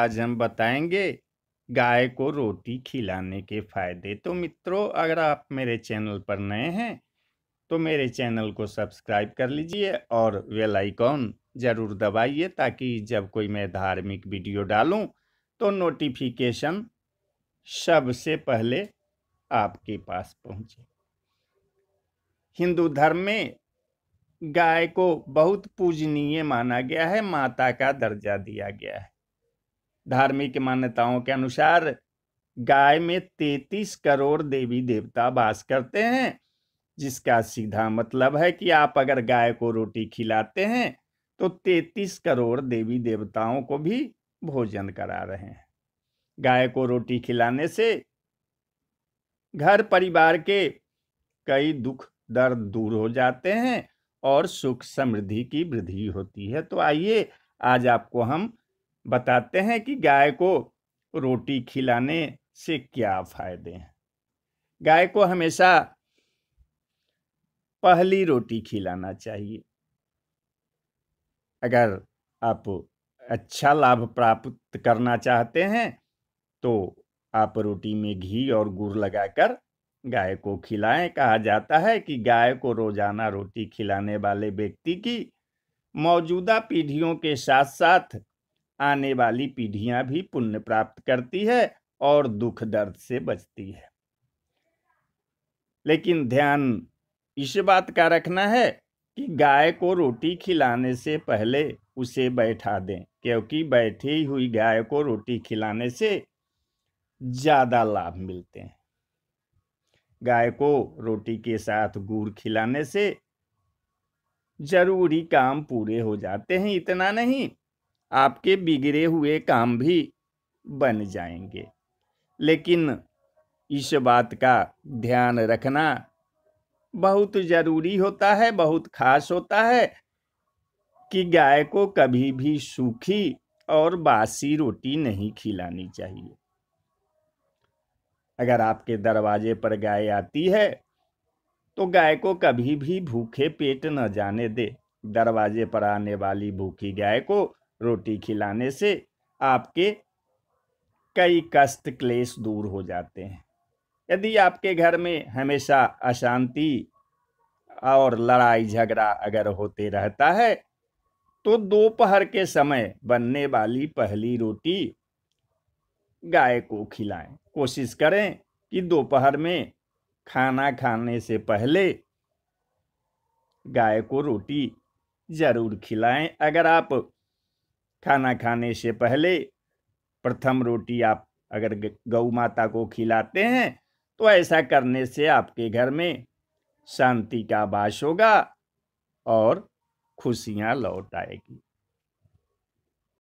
आज हम बताएंगे गाय को रोटी खिलाने के फ़ायदे तो मित्रों अगर आप मेरे चैनल पर नए हैं तो मेरे चैनल को सब्सक्राइब कर लीजिए और वेल आइकॉन ज़रूर दबाइए ताकि जब कोई मैं धार्मिक वीडियो डालूं तो नोटिफिकेशन सबसे पहले आपके पास पहुंचे हिंदू धर्म में गाय को बहुत पूजनीय माना गया है माता का दर्जा दिया गया है धार्मिक मान्यताओं के अनुसार गाय में तैतीस करोड़ देवी देवता वास करते हैं जिसका सीधा मतलब है कि आप अगर गाय को रोटी खिलाते हैं तो तैतीस करोड़ देवी देवताओं को भी भोजन करा रहे हैं गाय को रोटी खिलाने से घर परिवार के कई दुख दर्द दूर हो जाते हैं और सुख समृद्धि की वृद्धि होती है तो आइए आज आपको हम बताते हैं कि गाय को रोटी खिलाने से क्या फायदे हैं गाय को हमेशा पहली रोटी खिलाना चाहिए अगर आप अच्छा लाभ प्राप्त करना चाहते हैं तो आप रोटी में घी और गुड़ लगाकर गाय को खिलाएं कहा जाता है कि गाय को रोजाना रोटी खिलाने वाले व्यक्ति की मौजूदा पीढ़ियों के साथ साथ आने वाली पीढ़ियां भी पुण्य प्राप्त करती है और दुख दर्द से बचती है लेकिन ध्यान इस बात का रखना है कि गाय को रोटी खिलाने से पहले उसे बैठा दें क्योंकि बैठी हुई गाय को रोटी खिलाने से ज़्यादा लाभ मिलते हैं गाय को रोटी के साथ गुड़ खिलाने से जरूरी काम पूरे हो जाते हैं इतना नहीं आपके बिगड़े हुए काम भी बन जाएंगे लेकिन इस बात का ध्यान रखना बहुत जरूरी होता है बहुत खास होता है कि गाय को कभी भी सूखी और बासी रोटी नहीं खिलानी चाहिए अगर आपके दरवाजे पर गाय आती है तो गाय को कभी भी भूखे पेट न जाने दे दरवाजे पर आने वाली भूखी गाय को रोटी खिलाने से आपके कई कष्ट क्लेश दूर हो जाते हैं यदि आपके घर में हमेशा अशांति और लड़ाई झगड़ा अगर होते रहता है तो दोपहर के समय बनने वाली पहली रोटी गाय को खिलाएं कोशिश करें कि दोपहर में खाना खाने से पहले गाय को रोटी ज़रूर खिलाएं अगर आप खाना खाने से पहले प्रथम रोटी आप अगर गौ माता को खिलाते हैं तो ऐसा करने से आपके घर में शांति का वास होगा और खुशियाँ लौट आएगी